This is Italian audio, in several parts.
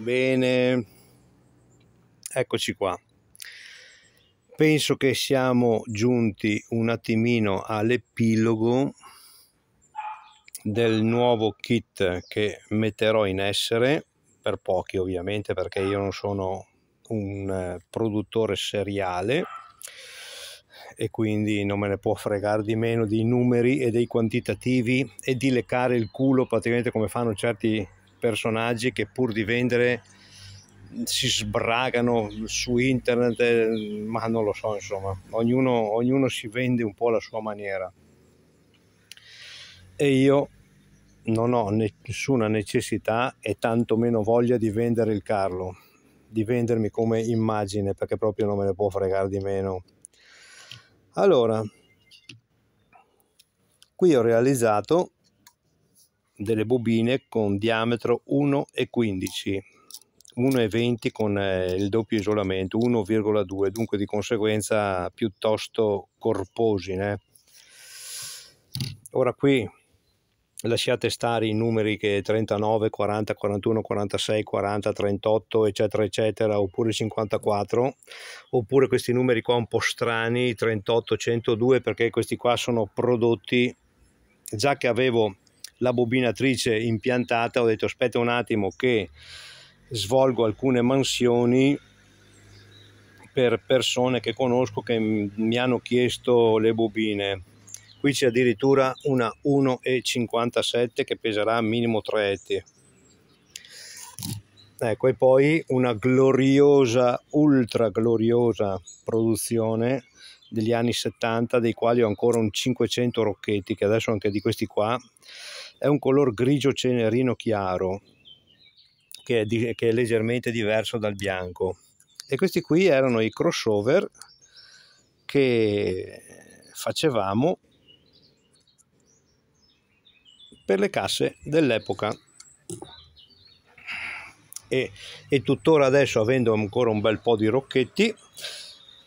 Bene, eccoci qua. Penso che siamo giunti un attimino all'epilogo del nuovo kit che metterò in essere, per pochi ovviamente perché io non sono un eh, produttore seriale e quindi non me ne può fregare di meno dei numeri e dei quantitativi e di leccare il culo praticamente come fanno certi personaggi che pur di vendere si sbragano su internet, eh, ma non lo so, insomma, ognuno, ognuno si vende un po' alla sua maniera. E io non ho nessuna necessità e tantomeno voglia di vendere il Carlo, di vendermi come immagine, perché proprio non me ne può fregare di meno. Allora, qui ho realizzato delle bobine con diametro 1,15 1,20 con eh, il doppio isolamento 1,2 dunque di conseguenza piuttosto corposine eh. ora qui lasciate stare i numeri che 39, 40, 41, 46, 40, 38 eccetera eccetera oppure 54 oppure questi numeri qua un po' strani 38, 102 perché questi qua sono prodotti già che avevo la bobinatrice impiantata, ho detto aspetta un attimo che svolgo alcune mansioni per persone che conosco che mi hanno chiesto le bobine. Qui c'è addirittura una 1,57 che peserà minimo 3 etti. Ecco, e poi una gloriosa, ultra gloriosa produzione degli anni 70, dei quali ho ancora un 500 rocchetti, che adesso anche di questi qua è un color grigio cenerino chiaro che è, di, che è leggermente diverso dal bianco e questi qui erano i crossover che facevamo per le casse dell'epoca e, e tuttora adesso avendo ancora un bel po' di rocchetti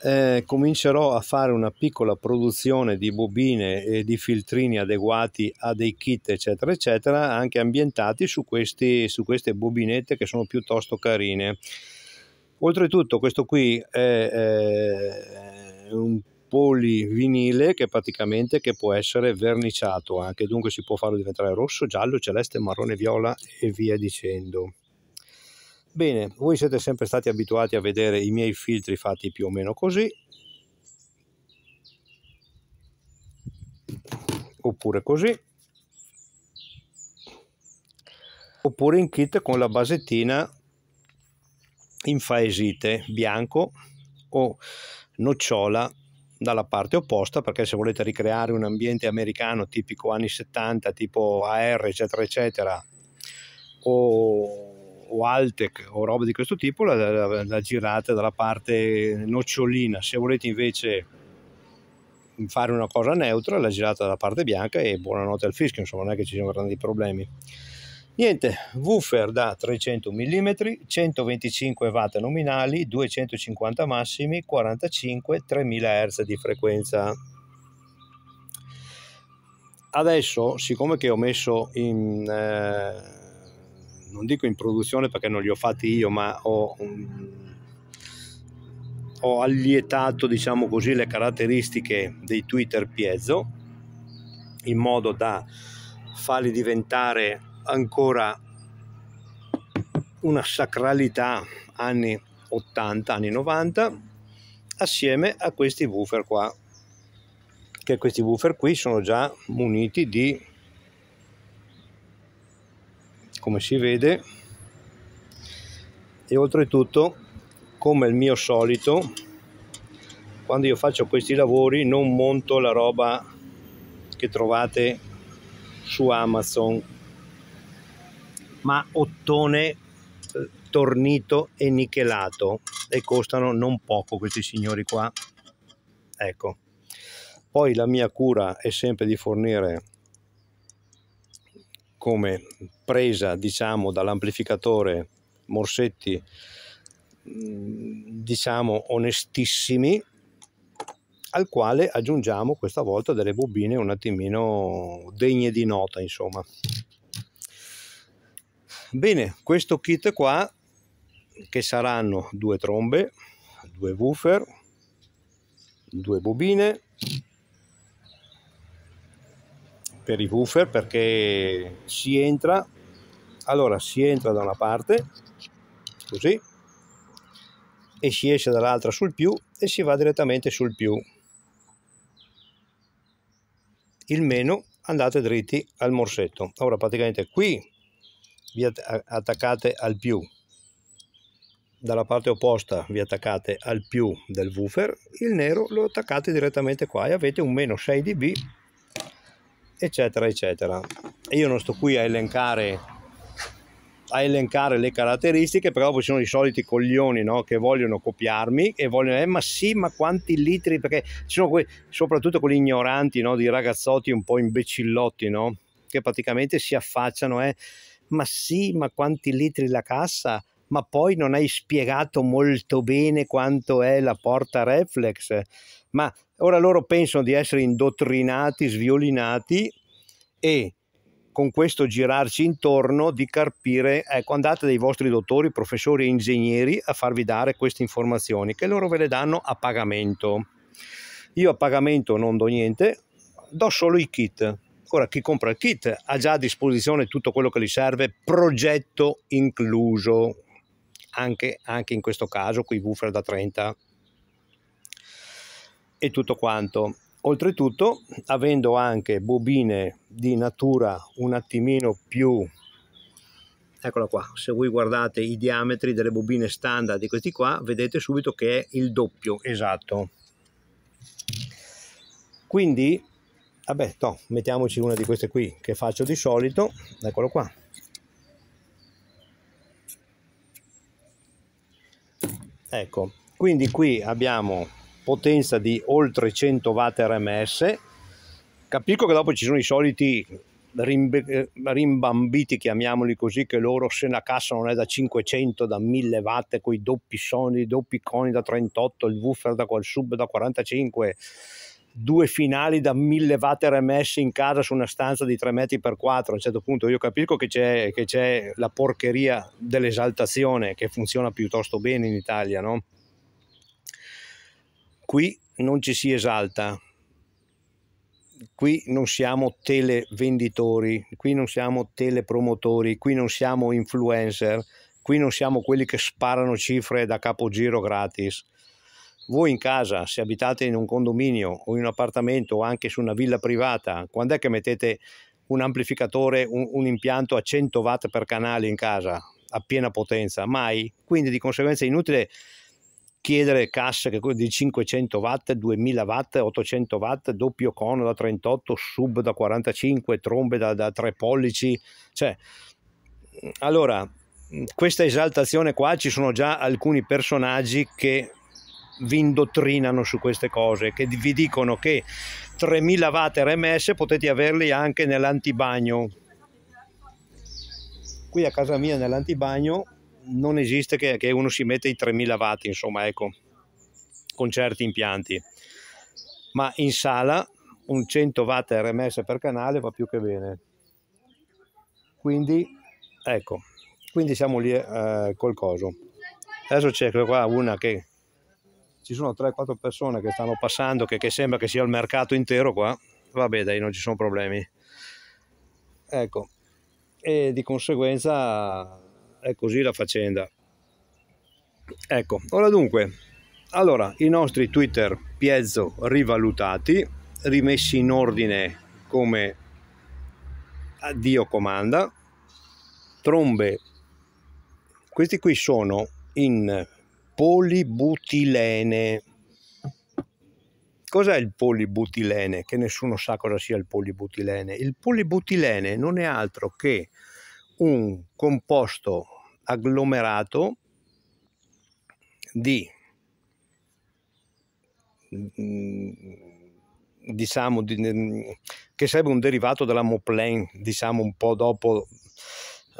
eh, comincerò a fare una piccola produzione di bobine e di filtrini adeguati a dei kit eccetera eccetera anche ambientati su, questi, su queste bobinette che sono piuttosto carine oltretutto questo qui è, è eh, un polivinile che praticamente che può essere verniciato anche dunque si può farlo diventare rosso, giallo, celeste, marrone, viola e via dicendo Bene, voi siete sempre stati abituati a vedere i miei filtri fatti più o meno così, oppure così, oppure in kit con la basettina infaesite bianco o nocciola dalla parte opposta perché se volete ricreare un ambiente americano tipico anni 70 tipo AR eccetera eccetera o o Altec o roba di questo tipo la, la, la girate dalla parte nocciolina, se volete invece fare una cosa neutra la girate dalla parte bianca e buonanotte al fischio, insomma non è che ci siano grandi problemi. Niente, woofer da 300 mm, 125 watt nominali, 250 massimi, 45, 3000 Hz di frequenza. Adesso, siccome che ho messo in... Eh, non dico in produzione perché non li ho fatti io, ma ho, ho allietato, diciamo così, le caratteristiche dei Twitter Piezo in modo da farli diventare ancora una sacralità anni 80, anni 90, assieme a questi woofer qua, che questi woofer qui sono già muniti di come si vede e oltretutto come il mio solito quando io faccio questi lavori non monto la roba che trovate su Amazon ma ottone eh, tornito e nichelato e costano non poco questi signori qua ecco poi la mia cura è sempre di fornire come presa diciamo dall'amplificatore morsetti mm, diciamo onestissimi al quale aggiungiamo questa volta delle bobine un attimino degne di nota insomma bene questo kit qua che saranno due trombe due woofer due bobine per i woofer perché si entra allora si entra da una parte così e si esce dall'altra sul più e si va direttamente sul più il meno andate dritti al morsetto ora praticamente qui vi attaccate al più dalla parte opposta vi attaccate al più del woofer il nero lo attaccate direttamente qua e avete un meno 6 dB eccetera eccetera e io non sto qui a elencare a elencare le caratteristiche però poi ci sono i soliti coglioni no? che vogliono copiarmi e vogliono eh ma sì ma quanti litri perché ci sono que- soprattutto quelli ignoranti no? di ragazzotti un po' imbecillotti no? che praticamente si affacciano eh ma sì ma quanti litri la cassa ma poi non hai spiegato molto bene quanto è la porta reflex. Ma ora loro pensano di essere indottrinati, sviolinati e con questo girarci intorno di carpire, ecco andate dai vostri dottori, professori e ingegneri a farvi dare queste informazioni che loro ve le danno a pagamento. Io a pagamento non do niente, do solo i kit. Ora chi compra il kit ha già a disposizione tutto quello che gli serve, progetto incluso, anche, anche in questo caso qui woofer da 30 e tutto quanto oltretutto avendo anche bobine di natura un attimino più eccola qua se voi guardate i diametri delle bobine standard di questi qua vedete subito che è il doppio esatto quindi vabbè to, mettiamoci una di queste qui che faccio di solito eccolo qua Ecco, quindi qui abbiamo potenza di oltre 100 watt RMS. Capisco che dopo ci sono i soliti rimbambiti, chiamiamoli così, che loro se la cassa non è da 500, da 1000 watt, con i doppi soni, i doppi coni da 38, il woofer da qual sub da 45 due finali da 1000 watt remesse in casa su una stanza di 3 metri per 4 a un certo punto io capisco che c'è, che c'è la porcheria dell'esaltazione che funziona piuttosto bene in Italia no? qui non ci si esalta qui non siamo televenditori qui non siamo telepromotori qui non siamo influencer qui non siamo quelli che sparano cifre da capogiro gratis voi in casa, se abitate in un condominio o in un appartamento o anche su una villa privata, quando è che mettete un amplificatore, un, un impianto a 100 watt per canale in casa a piena potenza? Mai. Quindi di conseguenza è inutile chiedere casse di 500 watt, 2000 watt, 800 watt, doppio cono da 38, sub da 45, trombe da, da 3 pollici. Cioè, allora, questa esaltazione qua ci sono già alcuni personaggi che vi indottrinano su queste cose, che vi dicono che 3000 watt RMS potete averli anche nell'antibagno. Qui a casa mia nell'antibagno non esiste che, che, uno si mette i 3000 watt, insomma, ecco, con certi impianti. Ma in sala un 100 watt RMS per canale va più che bene. Quindi, ecco, quindi siamo lì eh, col coso. Adesso c'è qua una che ci sono 3-4 persone che stanno passando, che, che, sembra che sia il mercato intero qua, vabbè dai, non ci sono problemi. Ecco, e di conseguenza è così la faccenda. Ecco, ora dunque, allora, i nostri Twitter Piezzo rivalutati, rimessi in ordine come Dio comanda, trombe, questi qui sono in polibutilene. Cos'è il polibutilene? Che nessuno sa cosa sia il polibutilene. Il polibutilene non è altro che un composto agglomerato di mm, diciamo di, mm, che sarebbe un derivato della Moplen, diciamo un po' dopo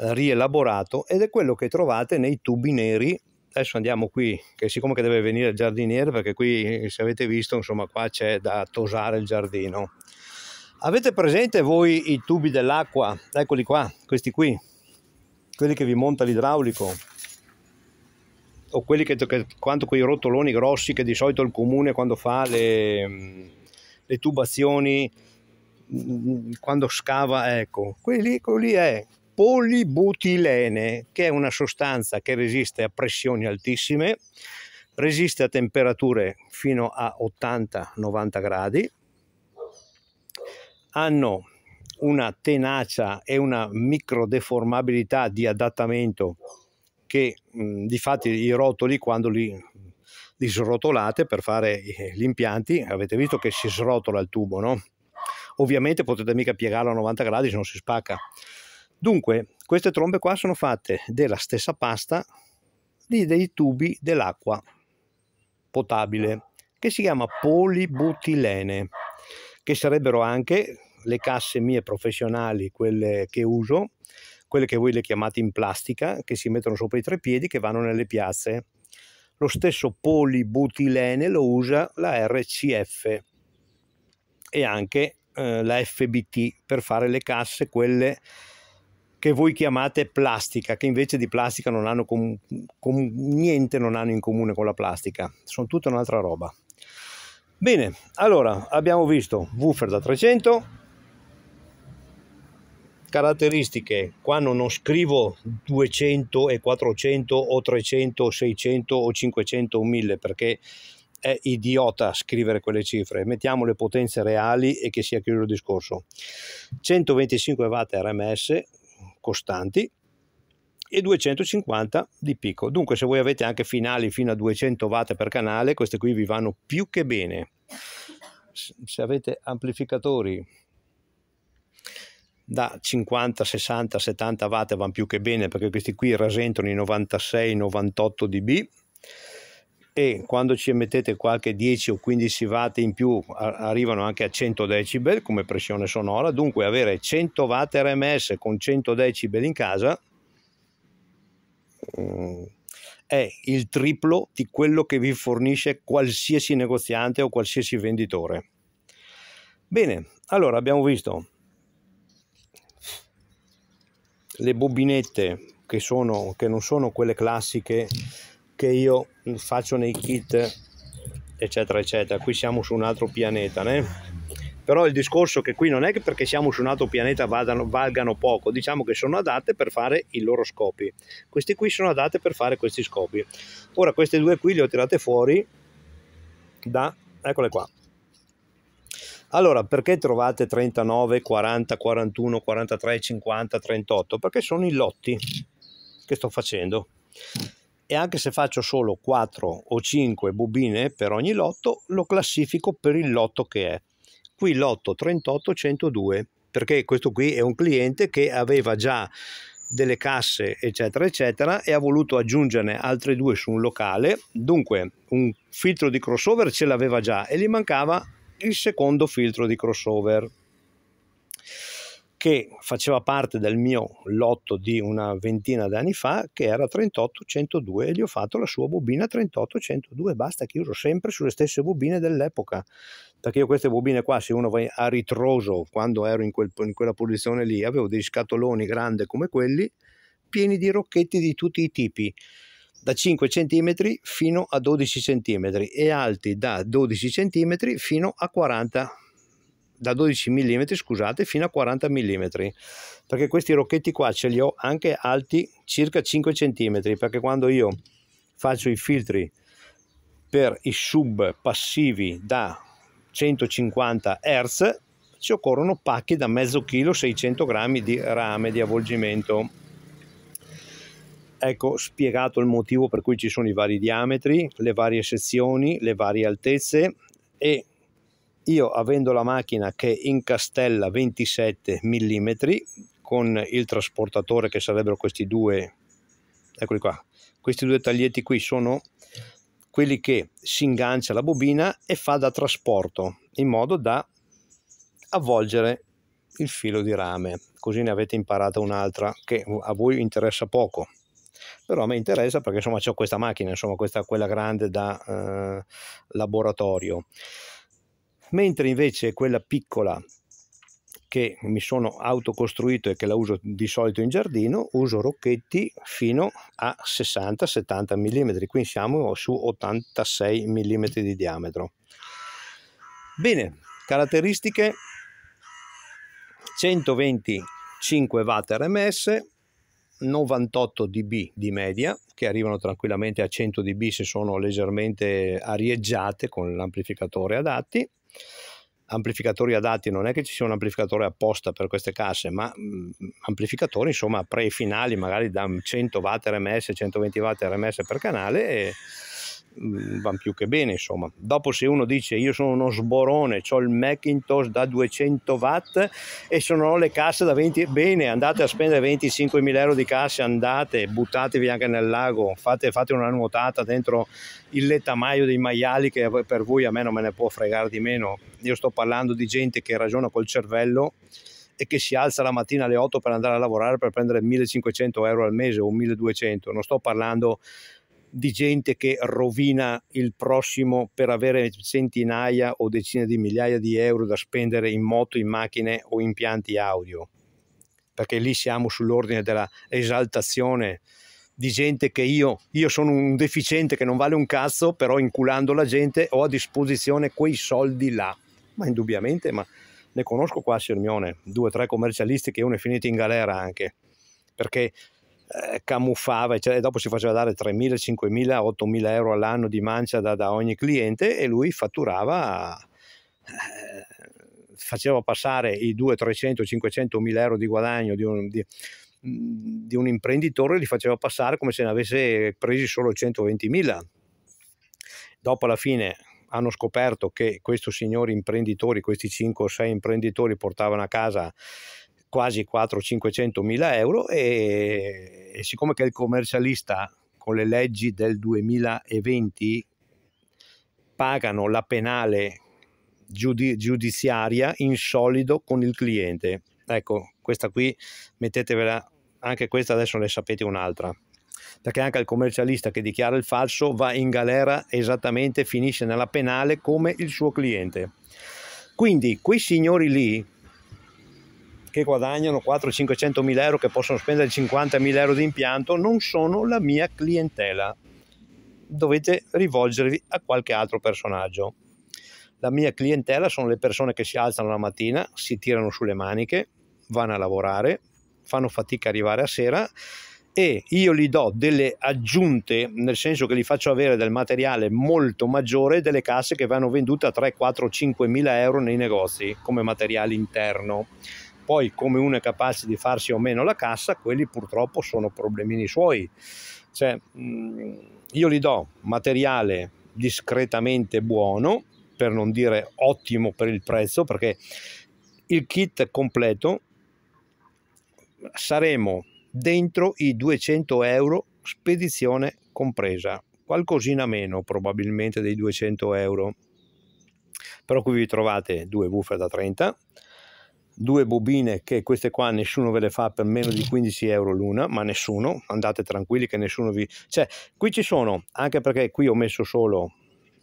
eh, rielaborato ed è quello che trovate nei tubi neri adesso andiamo qui, che siccome che deve venire il giardiniere, perché qui se avete visto, insomma, qua c'è da tosare il giardino. Avete presente voi i tubi dell'acqua? Eccoli qua, questi qui, quelli che vi monta l'idraulico o quelli che, che quanto quei rotoloni grossi che di solito il comune quando fa le, le tubazioni mm, mm, quando scava ecco quelli, quelli è polibutilene, che è una sostanza che resiste a pressioni altissime, resiste a temperature fino a 80-90 gradi, hanno una tenacia e una microdeformabilità di adattamento che di fatti i rotoli quando li, li srotolate per fare eh, gli impianti avete visto che si srotola il tubo no? ovviamente potete mica piegarlo a 90 gradi se non si spacca Dunque, queste trombe qua sono fatte della stessa pasta di dei tubi dell'acqua potabile che si chiama polibutilene, che sarebbero anche le casse mie professionali, quelle che uso, quelle che voi le chiamate in plastica, che si mettono sopra i tre piedi che vanno nelle piazze. Lo stesso polibutilene lo usa la RCF e anche eh, la FBT per fare le casse, quelle che voi chiamate plastica, che invece di plastica non hanno com- com- niente non hanno in comune con la plastica, sono tutta un'altra roba. Bene, allora abbiamo visto woofer da 300, caratteristiche, qua non scrivo 200 e 400 o 300 o 600 o 500 o 1000 perché è idiota scrivere quelle cifre, mettiamo le potenze reali e che sia chiuso il discorso. 125 watt RMS, costanti e 250 di picco. Dunque se voi avete anche finali fino a 200 watt per canale, queste qui vi vanno più che bene. Se avete amplificatori da 50, 60, 70 watt vanno più che bene perché questi qui rasentano i 96, 98 dB e quando ci mettete qualche 10 o 15 watt in più arrivano anche a 100 decibel come pressione sonora, dunque avere 100 watt RMS con 100 decibel in casa mm, è il triplo di quello che vi fornisce qualsiasi negoziante o qualsiasi venditore. Bene, allora abbiamo visto le bobinette che, sono, che non sono quelle classiche che io faccio nei kit eccetera eccetera qui siamo su un altro pianeta né? però il discorso è che qui non è che perché siamo su un altro pianeta vadano, valgano poco diciamo che sono adatte per fare i loro scopi questi qui sono adatte per fare questi scopi ora queste due qui le ho tirate fuori da eccole qua allora, perché trovate 39, 40, 41, 43, 50, 38? Perché sono i lotti che sto facendo e anche se faccio solo 4 o 5 bobine per ogni lotto, lo classifico per il lotto che è. Qui lotto 38102, perché questo qui è un cliente che aveva già delle casse eccetera eccetera e ha voluto aggiungerne altre due su un locale dunque un filtro di crossover ce l'aveva già e gli mancava il secondo filtro di crossover che faceva parte del mio lotto di una ventina d'anni fa, che era 38-102 e gli ho fatto la sua bobina 38-102. Basta che uso sempre sulle stesse bobine dell'epoca, perché io queste bobine qua, se uno va a ritroso, quando ero in, quel, in quella posizione lì, avevo dei scatoloni grandi come quelli, pieni di rocchetti di tutti i tipi da 5 cm fino a 12 cm e alti da 12 cm fino a 40 cm da 12 mm scusate fino a 40 mm perché questi rocchetti qua ce li ho anche alti circa 5 cm perché quando io faccio i filtri per i sub passivi da 150 Hz ci occorrono pacchi da mezzo chilo 600 grammi di rame di avvolgimento ecco spiegato il motivo per cui ci sono i vari diametri le varie sezioni le varie altezze e io avendo la macchina che incastella 27 mm con il trasportatore che sarebbero questi due eccoli qua questi due taglietti qui sono quelli che si ingancia alla bobina e fa da trasporto in modo da avvolgere il filo di rame così ne avete imparata un'altra che a voi interessa poco però a me interessa perché insomma ho questa macchina insomma questa quella grande da eh, laboratorio mentre invece quella piccola che mi sono autocostruito e che la uso di solito in giardino, uso rocchetti fino a 60-70 mm, quindi siamo su 86 mm di diametro. Bene, caratteristiche 125 watt RMS, 98 dB di media, che arrivano tranquillamente a 100 dB se sono leggermente arieggiate con l'amplificatore adatti, amplificatori adatti, non è che ci sia un amplificatore apposta per queste casse, ma mh, mm, amplificatori insomma pre-finali magari da 100 watt RMS, 120 watt RMS per canale e Mm, vanno più che bene insomma dopo se uno dice io sono uno sborone ho il Macintosh da 200 watt e sono le casse da 20 bene andate a spendere 25 mila euro di casse andate buttatevi anche nel lago fate, fate una nuotata dentro il letamaio dei maiali che per voi a me non me ne può fregare di meno io sto parlando di gente che ragiona col cervello e che si alza la mattina alle 8 per andare a lavorare per prendere 1500 euro al mese o 1200 non sto parlando di gente che rovina il prossimo per avere centinaia o decine di migliaia di euro da spendere in moto, in macchine o impianti audio, perché lì siamo sull'ordine della esaltazione di gente che io, io sono un deficiente che non vale un cazzo, però inculando la gente ho a disposizione quei soldi là. Ma indubbiamente, ma ne conosco qua a Sermione, due o tre commercialisti che uno è finito in galera anche, perché eh, camuffava eccetera, e dopo si faceva dare 3.000, 5.000, 8.000 euro all'anno di mancia da, da ogni cliente e lui fatturava, eh, faceva passare i 200, 300, 500 mila euro di guadagno di un, di, di un imprenditore, li faceva passare come se ne avesse presi solo 120.000. Dopo alla fine hanno scoperto che questi signori imprenditori, questi 5 o 6 imprenditori portavano a casa quasi 400-500 mila euro e, e siccome che il commercialista con le leggi del 2020 pagano la penale giudi- giudiziaria in solido con il cliente. Ecco, questa qui mettetevela, anche questa adesso ne sapete un'altra. Perché anche il commercialista che dichiara il falso va in galera esattamente, finisce nella penale come il suo cliente. Quindi quei signori lì che guadagnano 400-500 mila euro, che possono spendere 50 mila euro di impianto, non sono la mia clientela. Dovete rivolgervi a qualche altro personaggio. La mia clientela sono le persone che si alzano la mattina, si tirano sulle maniche, vanno a lavorare, fanno fatica a arrivare a sera e io gli do delle aggiunte, nel senso che gli faccio avere del materiale molto maggiore delle casse che vanno vendute a 3, 4, 5 mila euro nei negozi come materiale interno poi come uno è capace di farsi o meno la cassa, quelli purtroppo sono problemini suoi. Cioè, mm, io gli do materiale discretamente buono, per non dire ottimo per il prezzo, perché il kit completo saremo dentro i 200 euro spedizione compresa, qualcosina meno probabilmente dei 200 euro. Però qui vi trovate due buffe da 30, due bobine che queste qua nessuno ve le fa per meno di 15 euro l'una, ma nessuno, andate tranquilli che nessuno vi... Cioè, qui ci sono, anche perché qui ho messo solo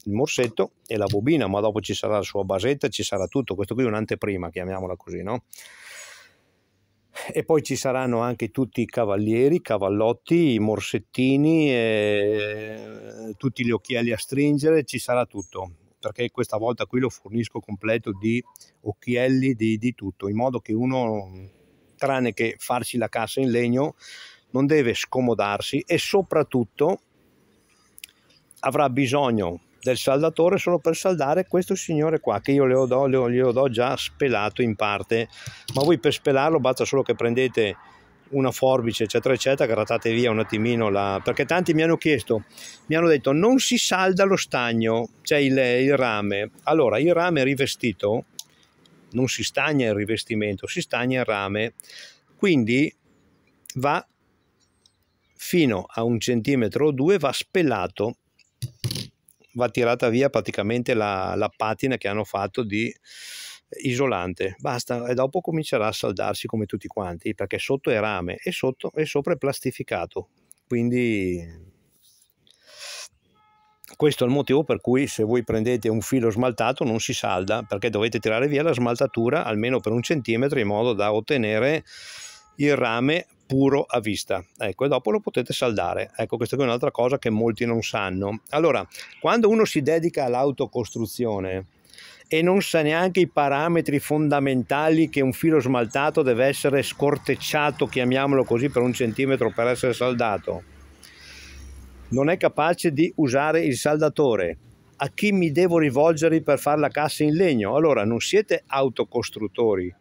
il morsetto e la bobina, ma dopo ci sarà la sua basetta, ci sarà tutto, questo qui è un'anteprima, chiamiamola così, no? E poi ci saranno anche tutti i cavalieri, cavallotti, i morsettini, e... Eh, tutti gli occhiali a stringere, ci sarà tutto perché questa volta qui lo fornisco completo di occhielli, di, di tutto, in modo che uno, tranne che farci la cassa in legno, non deve scomodarsi e soprattutto avrà bisogno del saldatore solo per saldare questo signore qua che io glielo do, glielo do già spelato in parte ma voi per spelarlo basta solo che prendete una forbice eccetera eccetera grattate via un attimino la... perché tanti mi hanno chiesto mi hanno detto non si salda lo stagno cioè il, il rame allora il rame rivestito non si stagna il rivestimento si stagna il rame quindi va fino a un centimetro o due va spellato va tirata via praticamente la, la patina che hanno fatto di isolante, basta e dopo comincerà a saldarsi come tutti quanti perché sotto è rame e, sotto, e sopra è plastificato, quindi questo è il motivo per cui se voi prendete un filo smaltato non si salda perché dovete tirare via la smaltatura almeno per un centimetro in modo da ottenere il rame puro a vista ecco e dopo lo potete saldare ecco questa è un'altra cosa che molti non sanno allora quando uno si dedica all'autocostruzione e non sa neanche i parametri fondamentali che un filo smaltato deve essere scortecciato, chiamiamolo così, per un centimetro per essere saldato. Non è capace di usare il saldatore. A chi mi devo rivolgere per fare la cassa in legno? Allora, non siete autocostruttori.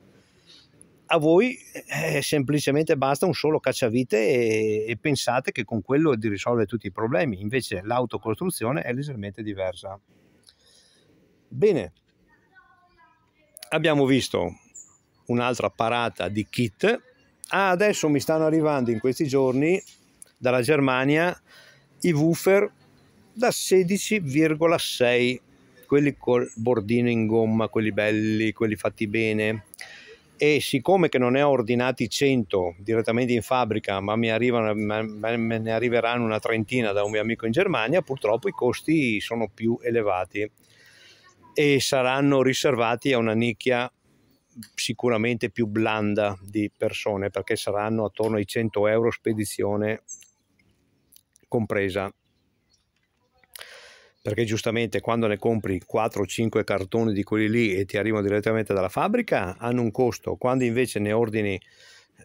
A voi eh, semplicemente basta un solo cacciavite e, e pensate che con quello di risolvere tutti i problemi. Invece l'autocostruzione è leggermente diversa. Bene, abbiamo visto un'altra parata di kit. Ah, adesso mi stanno arrivando in questi giorni dalla Germania i woofer da 16,6 quelli col bordino in gomma quelli belli quelli fatti bene e siccome che non ne ho ordinati 100 direttamente in fabbrica ma, mi arrivano, me ne arriveranno una trentina da un mio amico in Germania purtroppo i costi sono più elevati e saranno riservati a una nicchia sicuramente più blanda di persone perché saranno attorno ai 100 euro spedizione compresa perché giustamente quando ne compri 4 o 5 cartoni di quelli lì e ti arrivano direttamente dalla fabbrica hanno un costo quando invece ne ordini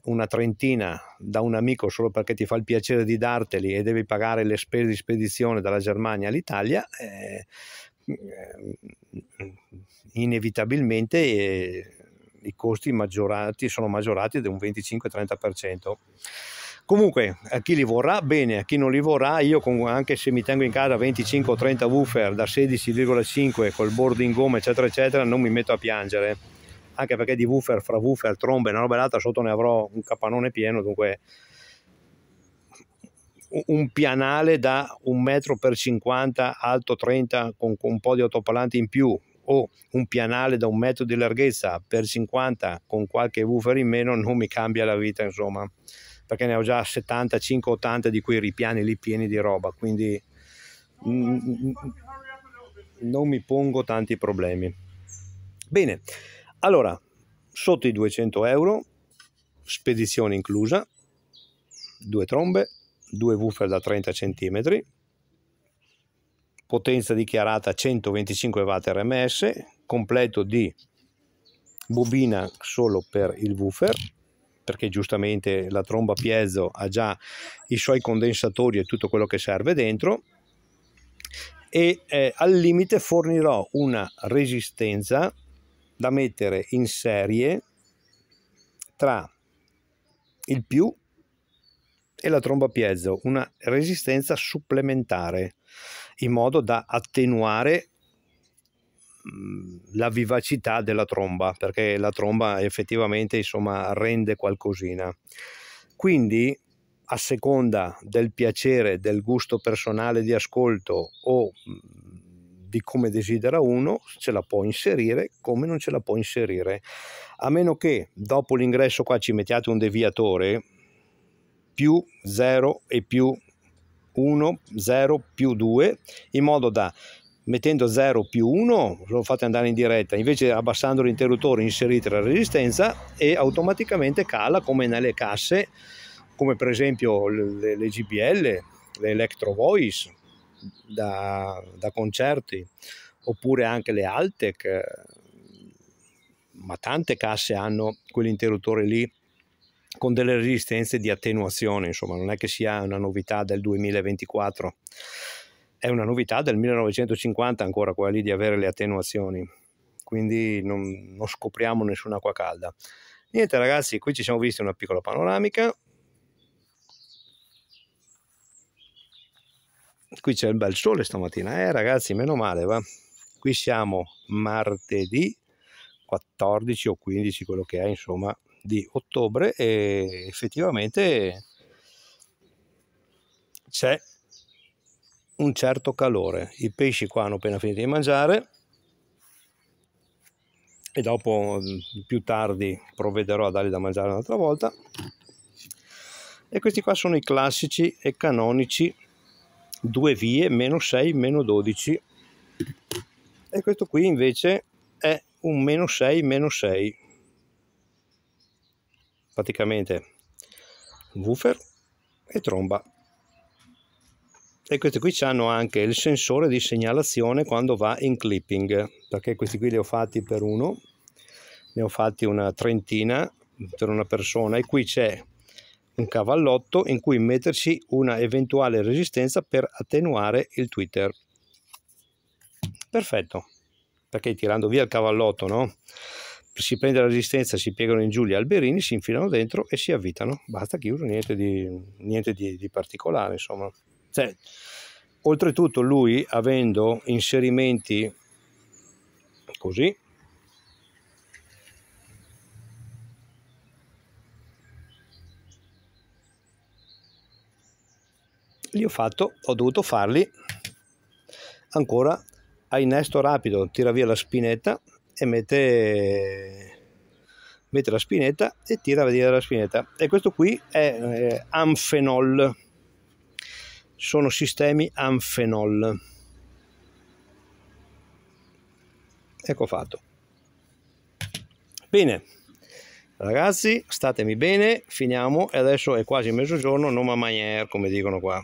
una trentina da un amico solo perché ti fa il piacere di darteli e devi pagare le spese di spedizione dalla Germania all'Italia eh, Ehm, inevitabilmente eh, i costi maggiorati sono maggiorati di un 25-30%. Comunque, a chi li vorrà, bene, a chi non li vorrà, io con, anche se mi tengo in casa 25 30 woofer da 16,5 col bordo in gomma, eccetera, eccetera, non mi metto a piangere. Anche perché di woofer, fra woofer, trombe, una roba e l'altra, sotto ne avrò un capannone pieno, dunque un pianale da un metro per 50 alto 30 con, con un po' di autopalanti in più o un pianale da un metro di larghezza per 50 con qualche woofer in meno non mi cambia la vita insomma perché ne ho già 75-80 di quei ripiani lì pieni di roba quindi non mi pongo tanti problemi bene allora sotto i 200 euro spedizione inclusa due trombe due woofer da 30 cm, potenza dichiarata 125 watt RMS, completo di bobina solo per il woofer, perché giustamente la tromba piezo ha già i suoi condensatori e tutto quello che serve dentro, e eh, al limite fornirò una resistenza da mettere in serie tra il più e la tromba piezo una resistenza supplementare in modo da attenuare mhmm, la vivacità della tromba perché la tromba effettivamente insomma rende qualcosina quindi a seconda del piacere del gusto personale di ascolto o mhmm, di come desidera uno ce la può inserire come non ce la può inserire a meno che dopo l'ingresso qua ci mettiate un deviatore più 0 e più 1, 0 più 2, in modo da mettendo 0 più 1 lo fate andare in diretta, invece abbassando l'interruttore inserite la resistenza e automaticamente cala come nelle casse, come per esempio le, le GBL, le Electro Voice da, da concerti, oppure anche le Altec, ma tante casse hanno quell'interruttore lì con delle resistenze di attenuazione, insomma, non è che sia una novità del 2024, è una novità del 1950 ancora quella di avere le attenuazioni, quindi non, non scopriamo nessuna acqua calda. Niente ragazzi, qui ci siamo visti una piccola panoramica, qui c'è il bel sole stamattina, eh ragazzi, meno male va. Qui siamo martedì 14 o 15, quello che è, insomma, di ottobre e effettivamente c'è un certo calore. I pesci qua hanno appena finito di mangiare e dopo mm, più tardi provvederò a dargli da mangiare un'altra volta. E questi qua sono i classici e canonici due vie, meno 6, meno 12. E questo qui invece è un meno 6, meno 6 praticamente woofer e tromba e questi qui hanno anche il sensore di segnalazione quando va in clipping perché questi qui li ho fatti per uno ne ho fatti una trentina per una persona e qui c'è un cavallotto in cui metterci una eventuale resistenza per attenuare il twitter perfetto perché tirando via il cavallotto no si prende la resistenza, si piegano in giù gli alberini, si infilano dentro e si avvitano. Basta chiuso, niente di, niente di, di particolare, insomma. Cioè, oltretutto lui, avendo inserimenti così, li ho fatto, ho dovuto farli ancora a innesto rapido, tira via la spinetta e mette, mette la spinetta e tira a vedere la spinetta e questo qui è eh, anfenol sono sistemi anfenol ecco fatto bene ragazzi statemi bene finiamo e adesso è quasi mezzogiorno non ma manier come dicono qua